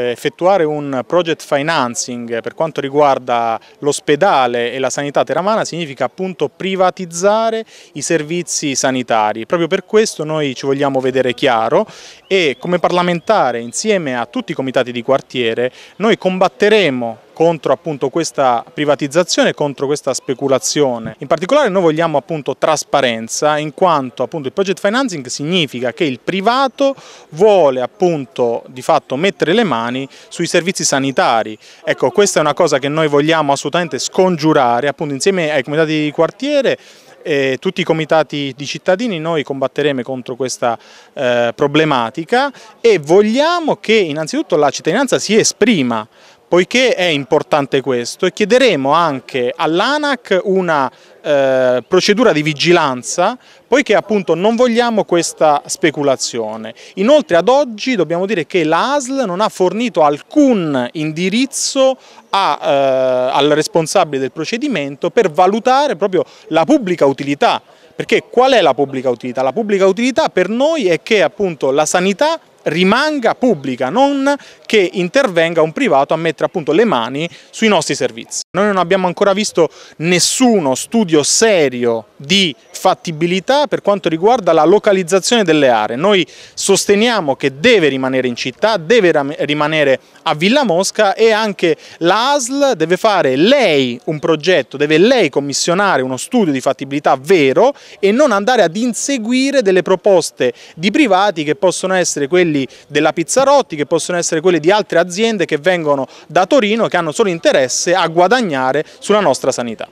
Eh, effettuare un project financing per quanto riguarda l'ospedale e la sanità teramana significa appunto privatizzare i servizi sanitari. Proprio per questo noi ci vogliamo vedere chiaro e come parlamentare insieme a tutti i comitati di quartiere noi combatteremo contro appunto questa privatizzazione contro questa speculazione. In particolare noi vogliamo appunto trasparenza in quanto appunto il project financing significa che il privato vuole appunto di fatto mettere le mani sui servizi sanitari. Ecco, questa è una cosa che noi vogliamo assolutamente scongiurare appunto insieme ai comitati di quartiere e tutti i comitati di cittadini noi combatteremo contro questa eh, problematica e vogliamo che innanzitutto la cittadinanza si esprima Poiché è importante questo e chiederemo anche all'ANAC una eh, procedura di vigilanza poiché appunto non vogliamo questa speculazione. Inoltre ad oggi dobbiamo dire che l'ASL non ha fornito alcun indirizzo a, eh, al responsabile del procedimento per valutare proprio la pubblica utilità perché qual è la pubblica utilità? La pubblica utilità per noi è che appunto la sanità rimanga pubblica, non che intervenga un privato a mettere appunto le mani sui nostri servizi. Noi non abbiamo ancora visto nessuno studio studio serio di fattibilità per quanto riguarda la localizzazione delle aree. Noi sosteniamo che deve rimanere in città, deve rimanere a Villa Mosca e anche l'ASL deve fare lei un progetto, deve lei commissionare uno studio di fattibilità vero e non andare ad inseguire delle proposte di privati che possono essere quelli della Pizzarotti, che possono essere quelli di altre aziende che vengono da Torino, che hanno solo interesse a guadagnare sulla nostra sanità.